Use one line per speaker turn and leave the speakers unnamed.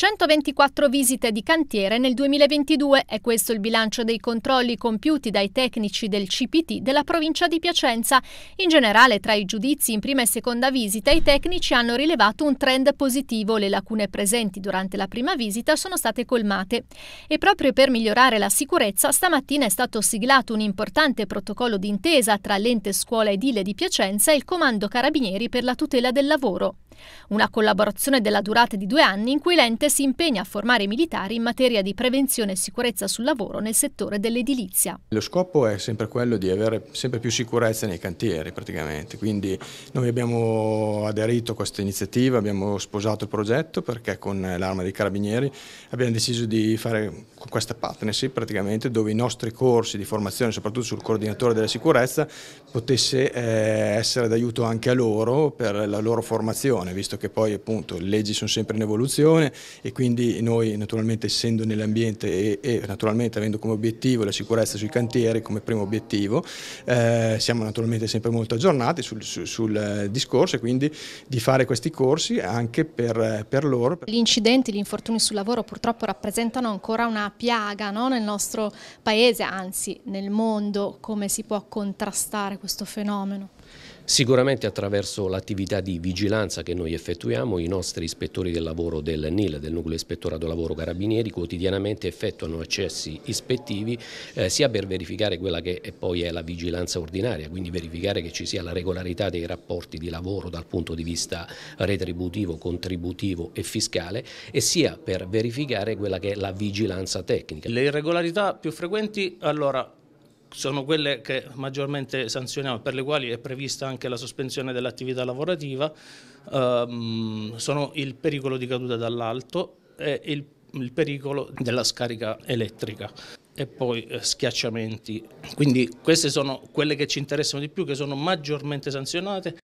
124 visite di cantiere nel 2022 è questo il bilancio dei controlli compiuti dai tecnici del CPT della provincia di Piacenza. In generale, tra i giudizi in prima e seconda visita, i tecnici hanno rilevato un trend positivo. Le lacune presenti durante la prima visita sono state colmate. E proprio per migliorare la sicurezza, stamattina è stato siglato un importante protocollo d'intesa tra l'ente scuola edile di Piacenza e il Comando Carabinieri per la tutela del lavoro una collaborazione della durata di due anni in cui l'ente si impegna a formare i militari in materia di prevenzione e sicurezza sul lavoro nel settore dell'edilizia.
Lo scopo è sempre quello di avere sempre più sicurezza nei cantieri praticamente, quindi noi abbiamo aderito a questa iniziativa, abbiamo sposato il progetto perché con l'arma dei carabinieri abbiamo deciso di fare questa partnership praticamente dove i nostri corsi di formazione soprattutto sul coordinatore della sicurezza potesse eh, essere d'aiuto anche a loro per la loro formazione evoluzione, visto che poi appunto le leggi sono sempre in evoluzione e quindi noi naturalmente essendo nell'ambiente e, e, naturalmente avendo come obiettivo la sicurezza sui cantieri come primo obiettivo, eh, siamo naturalmente sempre molto aggiornati sul, sul, sul, eh, discorso e quindi di fare questi corsi anche per, eh, per loro. Gli
incidenti, gli infortuni sul lavoro purtroppo rappresentano ancora una piaga no? nel nostro paese, anzi nel mondo, come si può contrastare questo fenomeno?
Sicuramente attraverso l'attività di vigilanza che noi effettuiamo, i nostri ispettori del lavoro del NIL, del Nucleo Ispettorato Lavoro Carabinieri, quotidianamente effettuano accessi ispettivi eh, sia per verificare quella che è poi è la vigilanza ordinaria, quindi verificare che ci sia la regolarità dei rapporti di lavoro dal punto di vista retributivo, contributivo e fiscale, e sia per verificare quella che è la vigilanza tecnica. Le
irregolarità più
frequenti,
allora, sono quelle che maggiormente sanzioniamo, per le quali è prevista anche la sospensione dell'attività lavorativa, ehm, sono il pericolo di caduta dall'alto e il, il pericolo della scarica elettrica e poi eh, schiacciamenti. Quindi queste sono quelle che ci interessano di più, che sono maggiormente sanzionate.